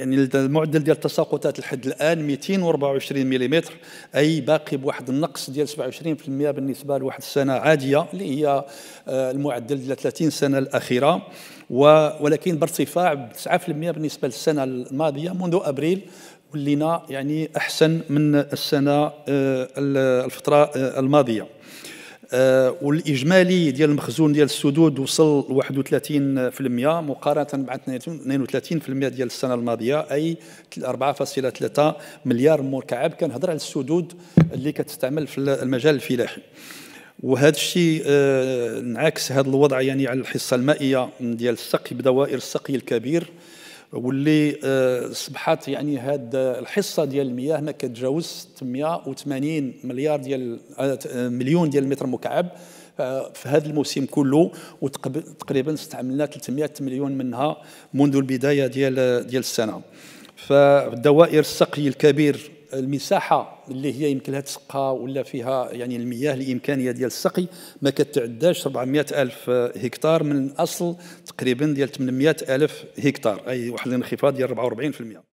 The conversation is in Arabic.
يعني المعدل ديال التساقطات لحد الان 224 ملم اي باقي بواحد النقص ديال 27% بالنسبه لواحد السنه عاديه اللي هي آه، المعدل ديال 30 سنه الاخيره ولكن بارتفاع 9% بالنسبه للسنه الماضيه منذ ابريل ولينا يعني احسن من السنه آه، الفتره آه، الماضيه آه، والاجمالي ديال المخزون ديال السدود وصل 31% مقارنه مع 32% ديال السنه الماضيه اي 4.3 مليار مكعب كنهضر على السدود اللي كتستعمل في المجال الفلاحي وهذا الشيء آه، انعكس هذا الوضع يعني على الحصه المائيه ديال السقي بدوائر السقي الكبير واللي آه، صبحت يعني هاد الحصه ديال المياه ما كتجاوز 680 مليار ديال آه، آه، مليون ديال المتر مكعب في هذا الموسم كله وتقريبا استعملنا 300 مليون منها منذ البدايه ديال ديال السنه فالدوائر السقي الكبير المساحه اللي هي يمكن لها تسقى ولا فيها يعني المياه الامكانيه ديال السقي ما كتعداش 400 الف هكتار من اصل تقريبا ديال 800 الف هكتار اي واحد الانخفاض ديال 44%